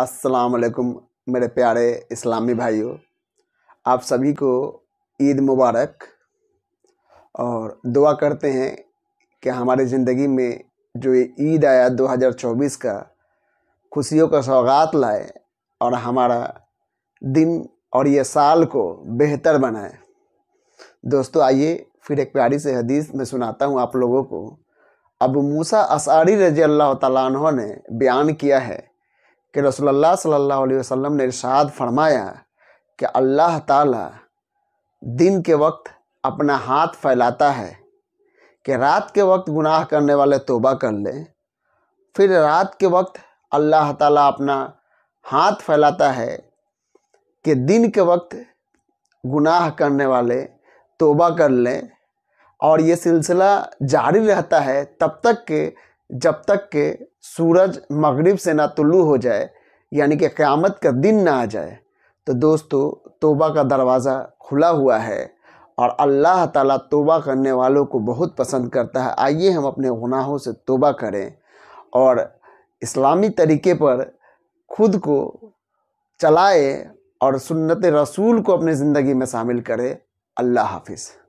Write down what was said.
अस्सलाम वालेकुम मेरे प्यारे इस्लामी भाइयों आप सभी को ईद मुबारक और दुआ करते हैं कि हमारी ज़िंदगी में जो ये ईद आया 2024 का खुशियों का सौगात लाए और हमारा दिन और ये साल को बेहतर बनाए दोस्तों आइए फिर एक प्यारी से हदीस में सुनाता हूँ आप लोगों को अब मूसा असारी रजी अल्लाह तला ने बयान किया है कि रसोल्ला सल्ला वसम ने इरशाद फरमाया कि अल्लाह ताला दिन के वक्त अपना हाथ फैलाता है कि रात के वक्त गुनाह करने वाले तोबा कर लें फिर रात के वक्त अल्लाह ताला अपना हाथ फैलाता है कि दिन के वक्त गुनाह करने वाले तोबा कर लें और ये सिलसिला जारी रहता है तब तक के जब तक के सूरज मगरिब से ना तुल्लू हो जाए यानी कि क़्यामत का दिन ना आ जाए तो दोस्तों तोबा का दरवाज़ा खुला हुआ है और अल्लाह ताला तोबा करने वालों को बहुत पसंद करता है आइए हम अपने गुनाहों से तोबा करें और इस्लामी तरीके पर खुद को चलाए और सुन्नत रसूल को अपनी ज़िंदगी में शामिल करें अल्लाह हाफिज़